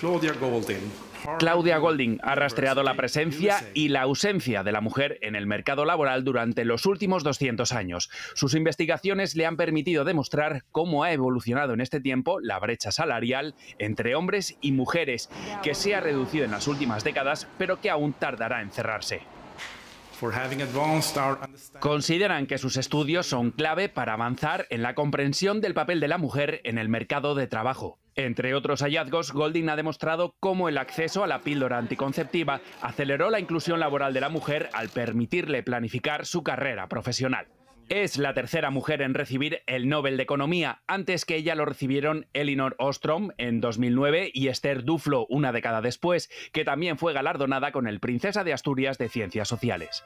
Claudia Golding. Claudia Golding ha rastreado la presencia y la ausencia de la mujer en el mercado laboral durante los últimos 200 años. Sus investigaciones le han permitido demostrar cómo ha evolucionado en este tiempo la brecha salarial entre hombres y mujeres, que se ha reducido en las últimas décadas, pero que aún tardará en cerrarse. Consideran que sus estudios son clave para avanzar en la comprensión del papel de la mujer en el mercado de trabajo. Entre otros hallazgos, Golding ha demostrado cómo el acceso a la píldora anticonceptiva aceleró la inclusión laboral de la mujer al permitirle planificar su carrera profesional. Es la tercera mujer en recibir el Nobel de Economía. Antes que ella lo recibieron Elinor Ostrom en 2009 y Esther Duflo una década después, que también fue galardonada con el Princesa de Asturias de Ciencias Sociales.